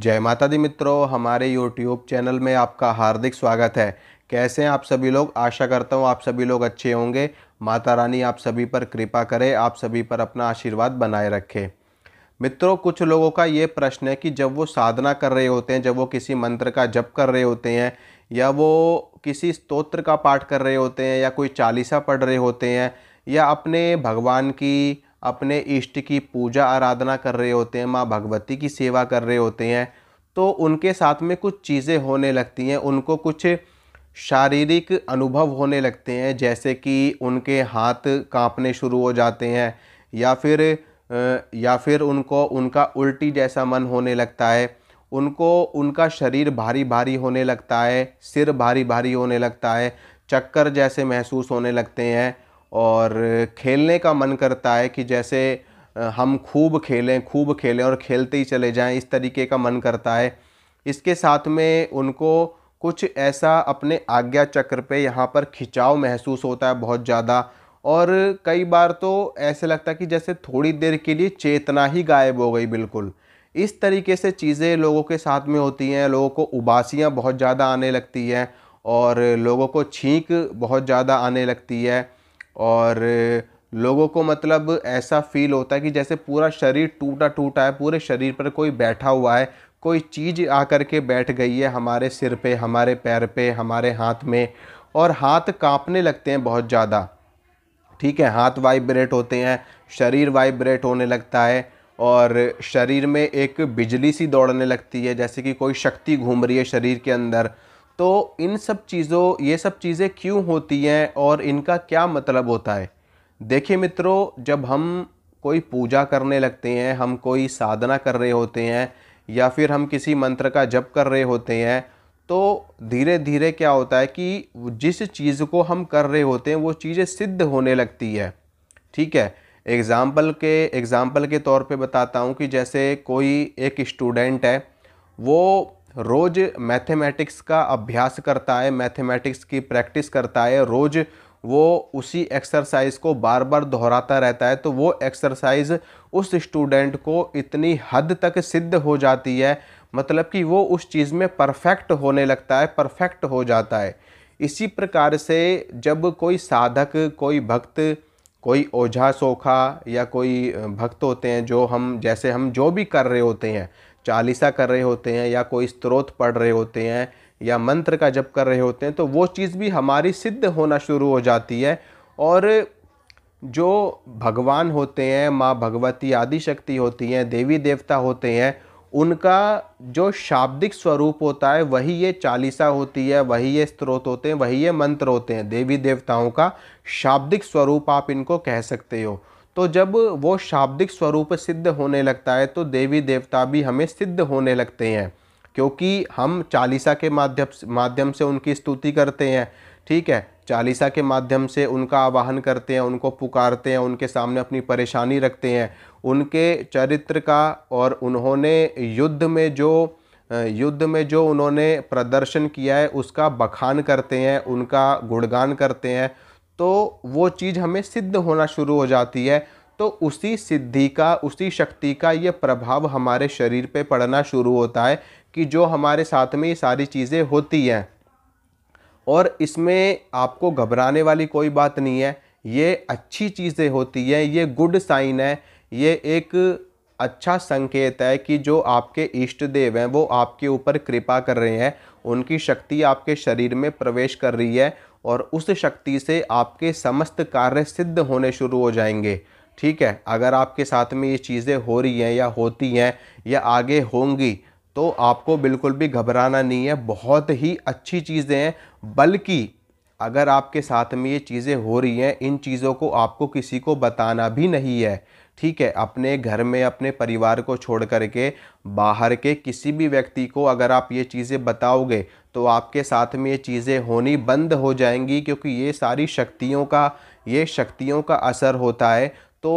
जय माता दी मित्रों हमारे यूट्यूब चैनल में आपका हार्दिक स्वागत है कैसे हैं आप सभी लोग आशा करता हूँ आप सभी लोग अच्छे होंगे माता रानी आप सभी पर कृपा करें आप सभी पर अपना आशीर्वाद बनाए रखें मित्रों कुछ लोगों का ये प्रश्न है कि जब वो साधना कर रहे होते हैं जब वो किसी मंत्र का जप कर रहे होते हैं या वो किसी स्तोत्र का पाठ कर रहे होते हैं या कोई चालीसा पढ़ रहे होते हैं या अपने भगवान की अपने इष्ट की पूजा आराधना कर रहे होते हैं माँ भगवती की सेवा कर रहे होते हैं तो उनके साथ में कुछ चीज़ें होने लगती हैं उनको कुछ शारीरिक अनुभव होने लगते हैं जैसे कि उनके हाथ कांपने शुरू हो जाते हैं या फिर या फिर उनको उनका उल्टी जैसा मन होने लगता है उनको उनका शरीर भारी भारी होने लगता है सिर भारी भारी होने लगता है चक्कर जैसे महसूस होने लगते हैं और खेलने का मन करता है कि जैसे हम खूब खेलें खूब खेलें और खेलते ही चले जाएं इस तरीके का मन करता है इसके साथ में उनको कुछ ऐसा अपने आज्ञा चक्र पे यहाँ पर खिंचाव महसूस होता है बहुत ज़्यादा और कई बार तो ऐसे लगता है कि जैसे थोड़ी देर के लिए चेतना ही गायब हो गई बिल्कुल इस तरीके से चीज़ें लोगों के साथ में होती हैं लोगों को उबासियाँ बहुत ज़्यादा आने लगती हैं और लोगों को छींक बहुत ज़्यादा आने लगती है और लोगों को मतलब ऐसा फील होता है कि जैसे पूरा शरीर टूटा टूटा है पूरे शरीर पर कोई बैठा हुआ है कोई चीज़ आकर के बैठ गई है हमारे सिर पे हमारे पैर पे हमारे हाथ में और हाथ कांपने लगते हैं बहुत ज़्यादा ठीक है हाथ वाइब्रेट होते हैं शरीर वाइब्रेट होने लगता है और शरीर में एक बिजली सी दौड़ने लगती है जैसे कि कोई शक्ति घूम रही है शरीर के अंदर तो इन सब चीज़ों ये सब चीज़ें क्यों होती हैं और इनका क्या मतलब होता है देखिए मित्रों जब हम कोई पूजा करने लगते हैं हम कोई साधना कर रहे होते हैं या फिर हम किसी मंत्र का जप कर रहे होते हैं तो धीरे धीरे क्या होता है कि जिस चीज़ को हम कर रहे होते हैं वो चीज़ें सिद्ध होने लगती है ठीक है एग्ज़ाम्पल के एग्ज़ाम्पल के तौर पे बताता हूँ कि जैसे कोई एक स्टूडेंट है वो रोज़ मैथमेटिक्स का अभ्यास करता है मैथमेटिक्स की प्रैक्टिस करता है रोज़ वो उसी एक्सरसाइज को बार बार दोहराता रहता है तो वो एक्सरसाइज उस स्टूडेंट को इतनी हद तक सिद्ध हो जाती है मतलब कि वो उस चीज़ में परफेक्ट होने लगता है परफेक्ट हो जाता है इसी प्रकार से जब कोई साधक कोई भक्त कोई ओझा सोखा या कोई भक्त होते हैं जो हम जैसे हम जो भी कर रहे होते हैं चालीसा कर रहे होते हैं या कोई स्त्रोत पढ़ रहे होते हैं या मंत्र का जप कर रहे होते हैं तो वो चीज़ भी हमारी सिद्ध होना शुरू हो जाती है और जो भगवान होते हैं माँ भगवती आदि शक्ति होती हैं देवी देवता होते हैं उनका जो शाब्दिक स्वरूप होता है वही ये चालीसा होती है वही ये स्त्रोत होते हैं वही ये मंत्र होते हैं देवी देवताओं का शाब्दिक स्वरूप आप इनको कह सकते हो तो जब वो शाब्दिक स्वरूप सिद्ध होने लगता है तो देवी देवता भी हमें सिद्ध होने लगते हैं क्योंकि हम चालीसा के माध्यम माध्यम से उनकी स्तुति करते हैं ठीक है चालीसा के माध्यम से उनका आवाहन करते हैं उनको पुकारते हैं उनके सामने अपनी परेशानी रखते हैं उनके चरित्र का और उन्होंने युद्ध में जो युद्ध में जो उन्होंने प्रदर्शन किया है उसका बखान करते हैं उनका गुणगान करते हैं तो वो चीज़ हमें सिद्ध होना शुरू हो जाती है तो उसी सिद्धि का उसी शक्ति का ये प्रभाव हमारे शरीर पे पड़ना शुरू होता है कि जो हमारे साथ में ये सारी चीज़ें होती हैं और इसमें आपको घबराने वाली कोई बात नहीं है ये अच्छी चीज़ें होती हैं ये गुड साइन है ये एक अच्छा संकेत है कि जो आपके इष्ट देव हैं वो आपके ऊपर कृपा कर रहे हैं उनकी शक्ति आपके शरीर में प्रवेश कर रही है और उस शक्ति से आपके समस्त कार्य सिद्ध होने शुरू हो जाएंगे ठीक है अगर आपके साथ में ये चीज़ें हो रही हैं या होती हैं या आगे होंगी तो आपको बिल्कुल भी घबराना नहीं है बहुत ही अच्छी चीज़ें हैं बल्कि अगर आपके साथ में ये चीज़ें हो रही हैं इन चीज़ों को आपको किसी को बताना भी नहीं है ठीक है अपने घर में अपने परिवार को छोड़ करके बाहर के किसी भी व्यक्ति को अगर आप ये चीज़ें बताओगे तो आपके साथ में ये चीज़ें होनी बंद हो जाएंगी क्योंकि ये सारी शक्तियों का ये शक्तियों का असर होता है तो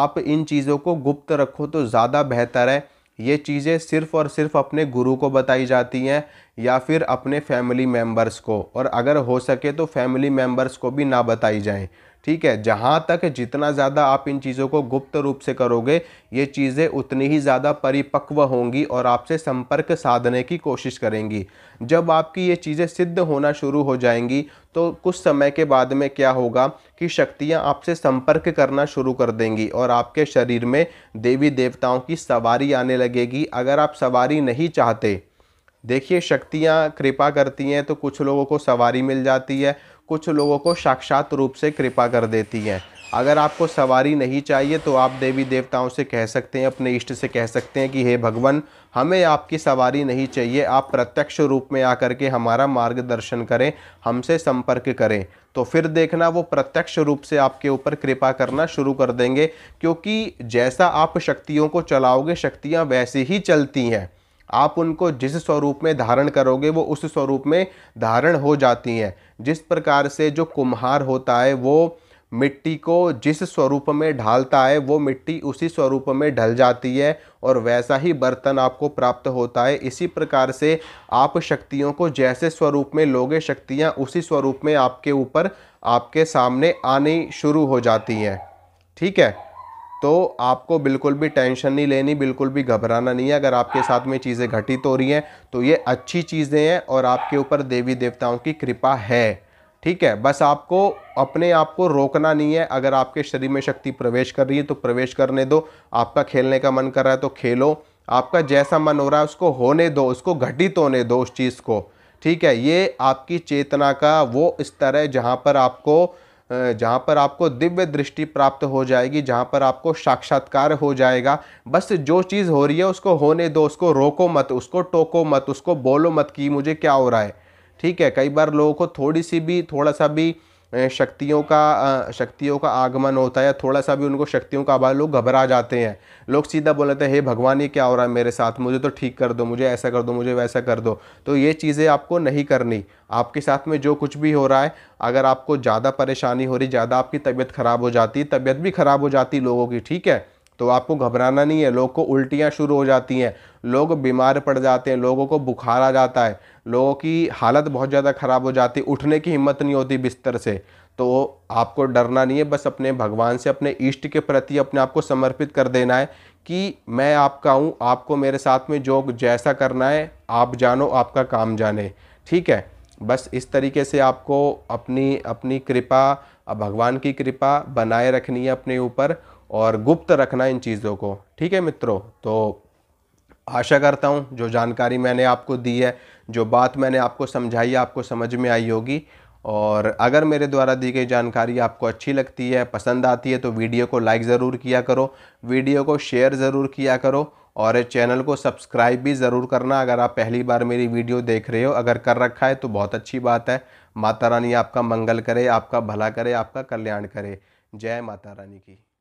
आप इन चीज़ों को गुप्त रखो तो ज़्यादा बेहतर है ये चीज़ें सिर्फ़ और सिर्फ अपने गुरु को बताई जाती हैं या फिर अपने फैमिली मेम्बर्स को और अगर हो सके तो फैमिली मेम्बर्स को भी ना बताई जाए ठीक है जहाँ तक जितना ज़्यादा आप इन चीज़ों को गुप्त रूप से करोगे ये चीज़ें उतनी ही ज़्यादा परिपक्व होंगी और आपसे संपर्क साधने की कोशिश करेंगी जब आपकी ये चीज़ें सिद्ध होना शुरू हो जाएंगी तो कुछ समय के बाद में क्या होगा कि शक्तियाँ आपसे संपर्क करना शुरू कर देंगी और आपके शरीर में देवी देवताओं की सवारी आने लगेगी अगर आप सवारी नहीं चाहते देखिए शक्तियाँ कृपा करती हैं तो कुछ लोगों को सवारी मिल जाती है कुछ लोगों को साक्षात रूप से कृपा कर देती हैं अगर आपको सवारी नहीं चाहिए तो आप देवी देवताओं से कह सकते हैं अपने इष्ट से कह सकते हैं कि हे भगवान हमें आपकी सवारी नहीं चाहिए आप प्रत्यक्ष रूप में आकर के हमारा मार्गदर्शन करें हमसे संपर्क करें तो फिर देखना वो प्रत्यक्ष रूप से आपके ऊपर कृपा करना शुरू कर देंगे क्योंकि जैसा आप शक्तियों को चलाओगे शक्तियाँ वैसे ही चलती हैं आप उनको जिस स्वरूप में धारण करोगे वो उस स्वरूप में धारण हो जाती हैं जिस प्रकार से जो कुम्हार होता है वो मिट्टी को जिस स्वरूप में ढालता है वो मिट्टी उसी स्वरूप में ढल जाती है और वैसा ही बर्तन आपको प्राप्त होता है इसी प्रकार से आप शक्तियों को जैसे स्वरूप में लोगे शक्तियाँ उसी स्वरूप में आपके ऊपर आपके सामने आनी शुरू हो जाती हैं ठीक है तो आपको बिल्कुल भी टेंशन नहीं लेनी बिल्कुल भी घबराना नहीं है अगर आपके साथ में चीज़ें घटित हो रही हैं तो ये अच्छी चीज़ें हैं और आपके ऊपर देवी देवताओं की कृपा है ठीक है बस आपको अपने आप को रोकना नहीं है अगर आपके शरीर में शक्ति प्रवेश कर रही है तो प्रवेश करने दो आपका खेलने का मन कर रहा है तो खेलो आपका जैसा मन हो रहा है उसको होने दो उसको घटित होने दो उस चीज़ को ठीक है ये आपकी चेतना का वो स्तर है जहाँ पर आपको जहाँ पर आपको दिव्य दृष्टि प्राप्त हो जाएगी जहाँ पर आपको साक्षात्कार हो जाएगा बस जो चीज़ हो रही है उसको होने दो उसको रोको मत उसको टोको मत उसको बोलो मत कि मुझे क्या हो रहा है ठीक है कई बार लोगों को थोड़ी सी भी थोड़ा सा भी शक्तियों का शक्तियों का आगमन होता है थोड़ा सा भी उनको शक्तियों का अभाव लोग घबरा जाते हैं लोग सीधा बोलते हैं हे भगवान ये क्या हो रहा है मेरे साथ मुझे तो ठीक कर दो मुझे ऐसा कर दो मुझे वैसा कर दो तो ये चीज़ें आपको नहीं करनी आपके साथ में जो कुछ भी हो रहा है अगर आपको ज़्यादा परेशानी हो रही ज़्यादा आपकी तबीयत ख़राब हो जाती तबीयत भी ख़राब हो जाती लोगों की ठीक है तो आपको घबराना नहीं है लोग को उल्टियाँ शुरू हो जाती हैं लोग बीमार पड़ जाते हैं लोगों को बुखार आ जाता है लोगों की हालत बहुत ज़्यादा ख़राब हो जाती उठने की हिम्मत नहीं होती बिस्तर से तो आपको डरना नहीं है बस अपने भगवान से अपने इष्ट के प्रति अपने आप को समर्पित कर देना है कि मैं आपका हूँ आपको मेरे साथ में जो जैसा करना है आप जानो आपका काम जाने ठीक है बस इस तरीके से आपको अपनी अपनी कृपा भगवान की कृपा बनाए रखनी है अपने ऊपर और गुप्त रखना इन चीज़ों को ठीक है मित्रों तो आशा करता हूँ जो जानकारी मैंने आपको दी है जो बात मैंने आपको समझाई आपको समझ में आई होगी और अगर मेरे द्वारा दी गई जानकारी आपको अच्छी लगती है पसंद आती है तो वीडियो को लाइक ज़रूर किया करो वीडियो को शेयर ज़रूर किया करो और चैनल को सब्सक्राइब भी ज़रूर करना अगर आप पहली बार मेरी वीडियो देख रहे हो अगर कर रखा है तो बहुत अच्छी बात है माता रानी आपका मंगल करे आपका भला करे आपका कल्याण करे जय माता रानी की